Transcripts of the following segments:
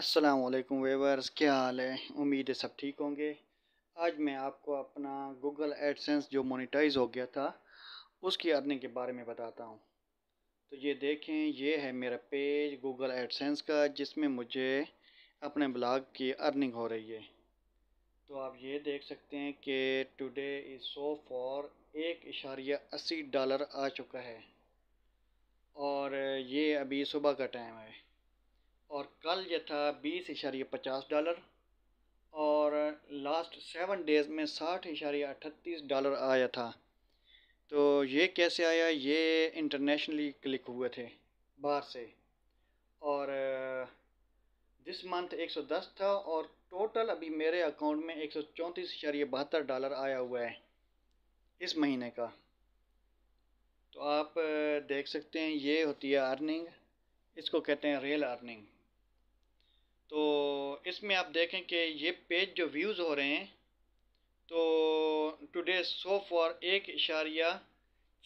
अस्सलाम वालेकुम वेवर्स क्या हाल है उम्मीद है सब ठीक होंगे आज मैं आपको अपना गूगल एडसेंस जो मोनेटाइज हो गया था उसकी अर्निंग के बारे में बताता हूँ तो ये देखें ये है मेरा पेज गूगल एडसेंस का जिसमें मुझे अपने ब्लॉग की अर्निंग हो रही है तो आप ये देख सकते हैं कि टुडे इज सो फॉर एक इशारिया अस्सी डॉलर आ चुका है और ये अभी सुबह का टाइम है और कल जो था बीस इशारिया पचास डॉलर और लास्ट सेवन डेज़ में साठ इशारिया अठतीस डॉलर आया था तो ये कैसे आया ये इंटरनेशनली क्लिक हुए थे बाहर से और दिस मंथ 110 था और टोटल अभी मेरे अकाउंट में एक सौ चौंतीस इशारे बहत्तर डॉलर आया हुआ है इस महीने का तो आप uh, देख सकते हैं ये होती है अर्निंग इसको कहते हैं रियल अर्निंग तो इसमें आप देखें कि ये पेज जो व्यूज़ हो रहे हैं तो टुडे सो फॉर एक इशारिया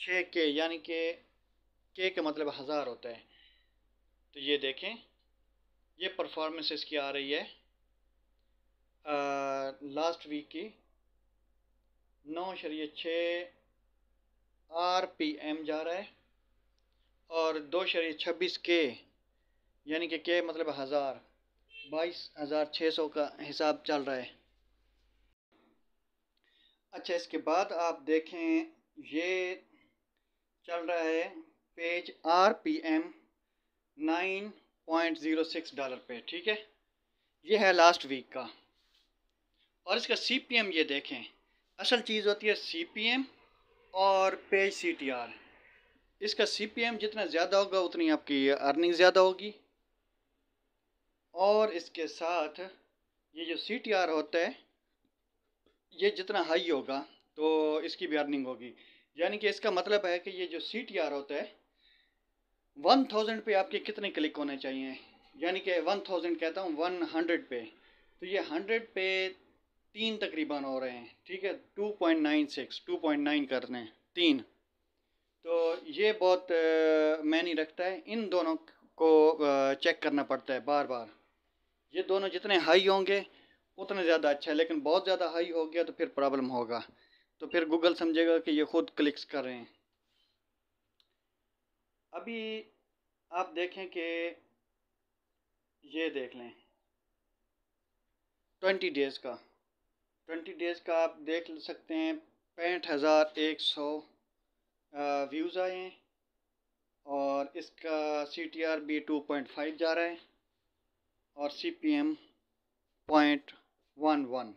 छः के यानी कि के का मतलब हज़ार होता है तो ये देखें ये परफॉर्मेंस इसकी आ रही है आ, लास्ट वीक की नौ शरीय छः आर पी एम जा रहा है और दो शरीय छब्बीस के यानी कि के मतलब हज़ार बाईस हज़ार छः सौ का हिसाब चल रहा है अच्छा इसके बाद आप देखें ये चल रहा है page R P M nine point zero six dollar पे ठीक है ये है लास्ट वीक का और इसका सी पी एम ये देखें असल चीज़ होती है सी पी एम और पेज सी टी आर इसका सी पी एम जितना ज़्यादा होगा उतनी आपकी अर्निंग ज़्यादा होगी और इसके साथ ये जो सी टी आर होता है ये जितना हाई होगा तो इसकी भी अर्निंग होगी यानी कि इसका मतलब है कि ये जो सी टी आर होता है वन थाउजेंड पर आपके कितने क्लिक होने चाहिए यानी कि वन थाउजेंड कहता हूँ वन हंड्रेड पे तो ये हंड्रेड पे तीन तकरीबन हो रहे हैं ठीक है two point nine six two point nine कर रहे हैं तीन तो ये बहुत मैनी रखता है इन दोनों को चेक करना पड़ता है बार बार ये दोनों जितने हाई होंगे उतने ज़्यादा अच्छा है लेकिन बहुत ज़्यादा हाई हो गया तो फिर प्रॉब्लम होगा तो फिर गूगल समझेगा कि ये ख़ुद क्लिक्स कर रहे हैं अभी आप देखें कि ये देख लें ट्वेंटी डेज़ का ट्वेंटी डेज़ का आप देख सकते हैं पैंठ हज़ार एक सौ व्यूज़ आए हैं और इसका सी टी आर भी टू पॉइंट फाइव जा रहा है और C P M point one one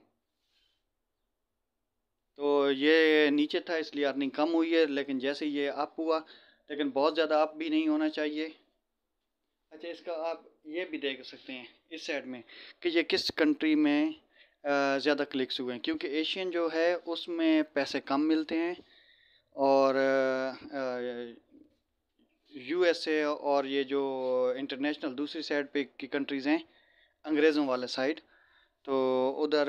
तो ये नीचे था इसलिए अर्निंग कम हुई है लेकिन जैसे ये अप हुआ लेकिन बहुत ज़्यादा अप भी नहीं होना चाहिए अच्छा इसका आप ये भी देख सकते हैं इस साइड में कि ये किस कंट्री में ज़्यादा क्लिक्स हुए हैं क्योंकि एशियन जो है उसमें पैसे कम मिलते हैं और यूएसए और ये जो इंटरनेशनल दूसरी साइड पे की कंट्रीज़ हैं अंग्रेज़ों वाले साइड तो उधर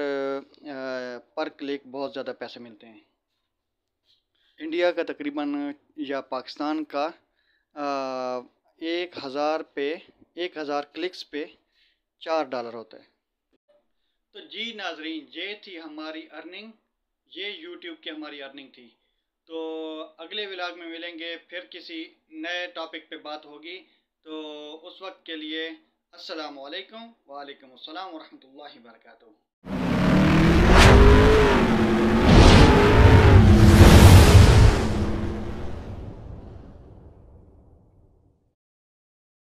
पर क्लिक बहुत ज़्यादा पैसे मिलते हैं इंडिया का तकरीबन या पाकिस्तान का एक हज़ार पे एक हज़ार क्लिक्स पे चार डॉलर होता है तो जी नाजरीन ये थी हमारी अर्निंग ये यूट्यूब की हमारी अर्निंग थी तो अगले विलाग में मिलेंगे फिर किसी नए टॉपिक पे बात होगी तो उस वक्त के लिए असलकम वालेकाम वरहमल वर्का